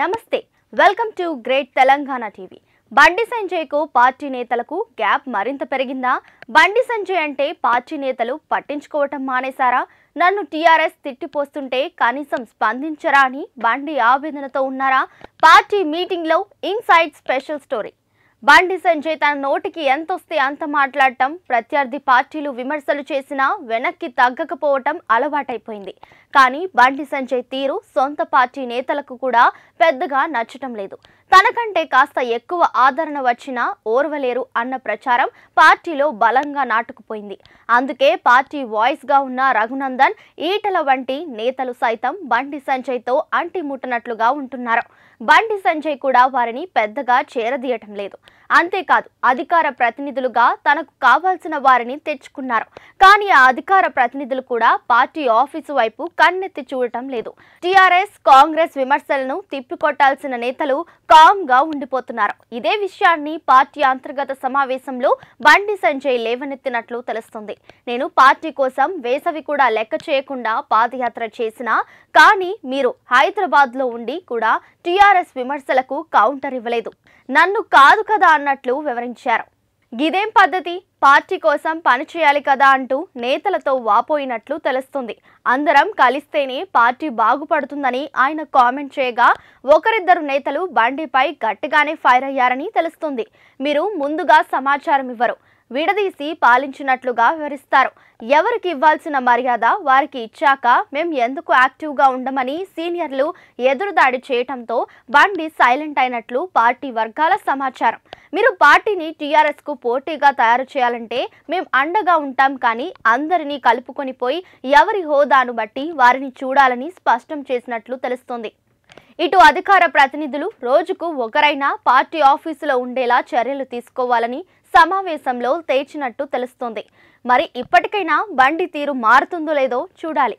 నమస్తే welcome to great Telangana TV Bandi సంజయ్కు party నేతలకు గ్యాప్ మరింత పెరిగిందా బండి సంజయ్ అంటే పార్టీ నేతలు పట్టించుకోవటం మానేశారా నన్ను టీఆర్ఎస్ తిట్టిపోస్తుంటే కనీసం స్పందించరా అని బండి ఆవేదనతో ఉన్నారా పార్టీ మీటింగ్లో ఇన్సైడ్ స్పెషల్ స్టోరీ బండి సంజయ్ తన నోటికి ఎంతొస్తే అంత మాట్లాడటం ప్రత్యర్థి పార్టీలు విమర్శలు చేసినా వెనక్కి తగ్గకపోవటం అలవాటైపోయింది కానీ బండి సంజయ్ తీరు సొంత పార్టీ నేతలకు కూడా పెద్దగా నచ్చటం లేదు తనకంటే కాస్త ఎక్కువ ఆదరణ వచ్చినా ఓర్వలేరు అన్న ప్రచారం పార్టీలో బలంగా నాటుకుపోయింది అందుకే పార్టీ వాయిస్గా ఉన్న రఘునందన్ ఈటల వంటి నేతలు సైతం బండి సంజయ్తో అంటిముట్టనట్లుగా ఉంటున్నారు బండి సంజయ్ కూడా వారిని పెద్దగా చేరదీయటం లేదు అంతేకాదు అధికార ప్రతినిధులుగా తనకు కావాల్సిన వారిని తెచ్చుకున్నారు కానీ ఆ అధికార ప్రతినిధులు కూడా పార్టీ ఆఫీసు వైపు కన్నెత్తి చూడటం లేదు టీఆర్ఎస్ కాంగ్రెస్ విమర్శలను తిప్పికొట్టాల్సిన నేతలు గా ఉండిపోతున్నారు ఇదే విషయాన్ని పార్టీ అంతర్గత సమావేశంలో బండి సంజయ్ లేవనెత్తినట్లు తెలుస్తుంది నేను పార్టీ కోసం వేసవి కూడా లెక్క చేయకుండా పాదయాత్ర చేసినా కానీ మీరు హైదరాబాద్లో ఉండి కూడా టీఆర్ఎస్ విమర్శలకు కౌంటర్ ఇవ్వలేదు నన్ను కాదు కదా అన్నట్లు వివరించారు గిదేం పద్ధతి పార్టీ కోసం పనిచేయాలి కదా అంటూ నేతలతో వాపోయినట్లు తెలుస్తుంది అందరం కలిస్తేనే పార్టీ బాగుపడుతుందని ఆయన కామెంట్ చేయగా ఒకరిద్దరు నేతలు బండిపై గట్టిగానే ఫైర్ అయ్యారని తెలుస్తుంది మీరు ముందుగా సమాచారం ఇవ్వరు విడదీసి పాలించినట్లుగా వివరిస్తారు ఎవరికి ఇవ్వాల్సిన మర్యాద వారికి ఇచ్చాక మేం ఎందుకు యాక్టివ్గా ఉండమని సీనియర్లు ఎదురుదాడి చేయటంతో బండి సైలెంట్ అయినట్లు పార్టీ వర్గాల సమాచారం మీరు పార్టీని టీఆర్ఎస్కు పోటీగా తయారు చేయాలంటే మేము అండగా ఉంటాం కానీ అందరినీ కలుపుకొని పోయి ఎవరి హోదాను బట్టి వారిని చూడాలని స్పష్టం చేసినట్లు తెలుస్తోంది ఇటు అధికార ప్రతినిధులు రోజుకు ఒకరైనా పార్టీ ఆఫీసులో ఉండేలా చర్యలు తీసుకోవాలని సమావేశంలో తేచినట్టు తెలుస్తోంది మరి ఇప్పటికైనా బండి తీరు మారుతుందో లేదో చూడాలి